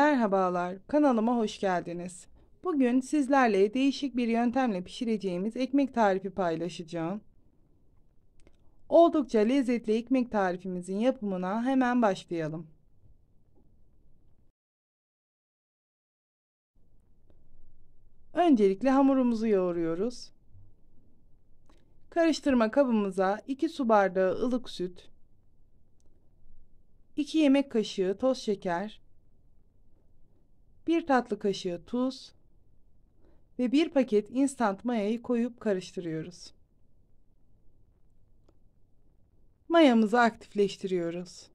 Merhabalar, kanalıma hoş geldiniz. Bugün sizlerle değişik bir yöntemle pişireceğimiz ekmek tarifi paylaşacağım. Oldukça lezzetli ekmek tarifimizin yapımına hemen başlayalım. Öncelikle hamurumuzu yoğuruyoruz. Karıştırma kabımıza 2 su bardağı ılık süt, 2 yemek kaşığı toz şeker, 1 tatlı kaşığı tuz ve 1 paket instant mayayı koyup karıştırıyoruz. Mayamızı aktifleştiriyoruz.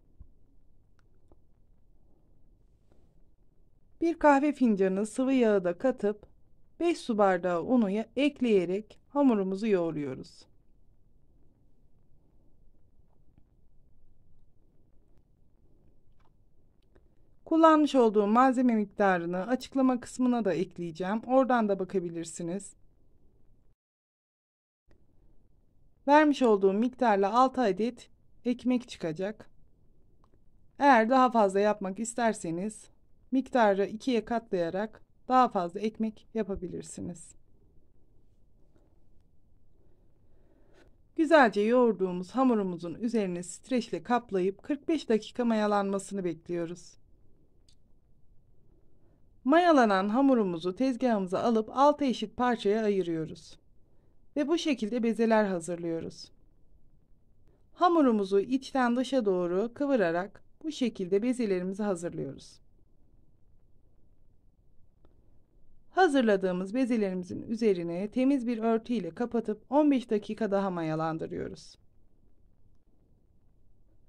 1 kahve fincanı sıvı yağı da katıp 5 su bardağı unu ekleyerek hamurumuzu yoğuruyoruz. Kullanmış olduğum malzeme miktarını açıklama kısmına da ekleyeceğim. Oradan da bakabilirsiniz. Vermiş olduğum miktarla 6 adet ekmek çıkacak. Eğer daha fazla yapmak isterseniz miktarı ikiye katlayarak daha fazla ekmek yapabilirsiniz. Güzelce yoğurduğumuz hamurumuzun üzerine streçle kaplayıp 45 dakika mayalanmasını bekliyoruz. Mayalanan hamurumuzu tezgahımıza alıp 6 eşit parçaya ayırıyoruz. Ve bu şekilde bezeler hazırlıyoruz. Hamurumuzu içten dışa doğru kıvırarak bu şekilde bezelerimizi hazırlıyoruz. Hazırladığımız bezelerimizin üzerine temiz bir örtü ile kapatıp 15 dakika daha mayalandırıyoruz.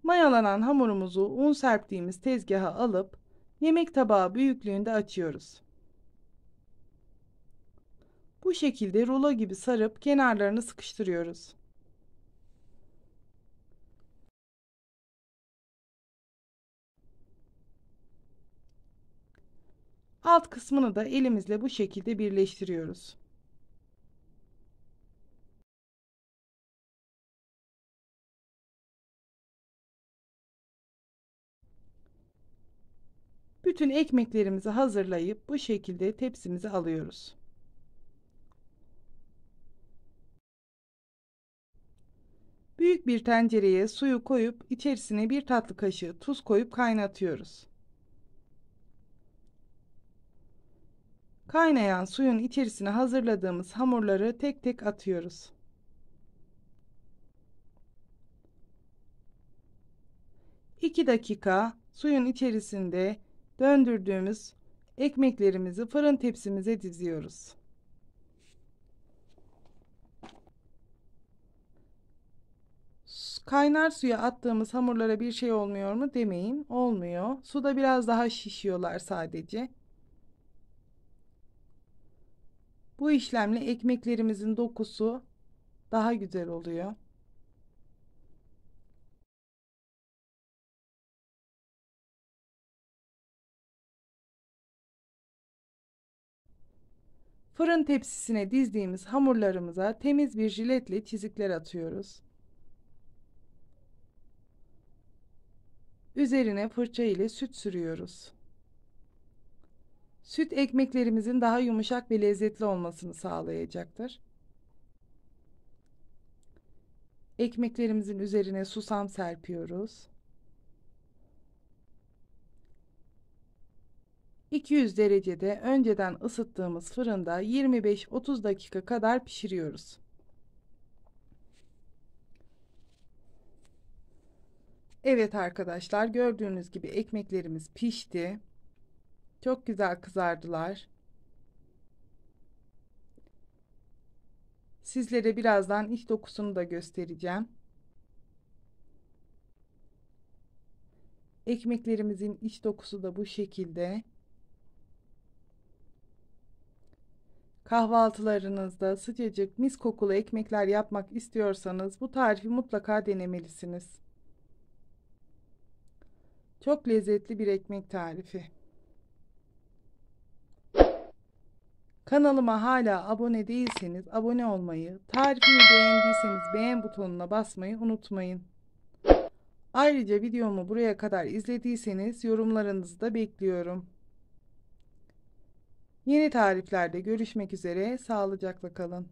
Mayalanan hamurumuzu un serptiğimiz tezgaha alıp Yemek tabağı büyüklüğünde açıyoruz. Bu şekilde rulo gibi sarıp kenarlarını sıkıştırıyoruz. Alt kısmını da elimizle bu şekilde birleştiriyoruz. Bütün ekmeklerimizi hazırlayıp bu şekilde tepsimize alıyoruz. Büyük bir tencereye suyu koyup içerisine bir tatlı kaşığı tuz koyup kaynatıyoruz. Kaynayan suyun içerisine hazırladığımız hamurları tek tek atıyoruz. İki dakika suyun içerisinde Döndürdüğümüz ekmeklerimizi fırın tepsimize diziyoruz. Kaynar suya attığımız hamurlara bir şey olmuyor mu demeyin. Olmuyor. Suda biraz daha şişiyorlar sadece. Bu işlemle ekmeklerimizin dokusu daha güzel oluyor. Fırın tepsisine dizdiğimiz hamurlarımıza temiz bir jiletle çizikler atıyoruz. Üzerine fırça ile süt sürüyoruz. Süt ekmeklerimizin daha yumuşak ve lezzetli olmasını sağlayacaktır. Ekmeklerimizin üzerine susam serpiyoruz. 200 derecede önceden ısıttığımız fırında 25-30 dakika kadar pişiriyoruz. Evet arkadaşlar gördüğünüz gibi ekmeklerimiz pişti. Çok güzel kızardılar. Sizlere birazdan iç dokusunu da göstereceğim. Ekmeklerimizin iç dokusu da bu şekilde. Kahvaltılarınızda sıcacık mis kokulu ekmekler yapmak istiyorsanız bu tarifi mutlaka denemelisiniz. Çok lezzetli bir ekmek tarifi. Kanalıma hala abone değilseniz abone olmayı, tarifimi beğendiyseniz beğen butonuna basmayı unutmayın. Ayrıca videomu buraya kadar izlediyseniz yorumlarınızı da bekliyorum. Yeni tariflerde görüşmek üzere. Sağlıcakla kalın.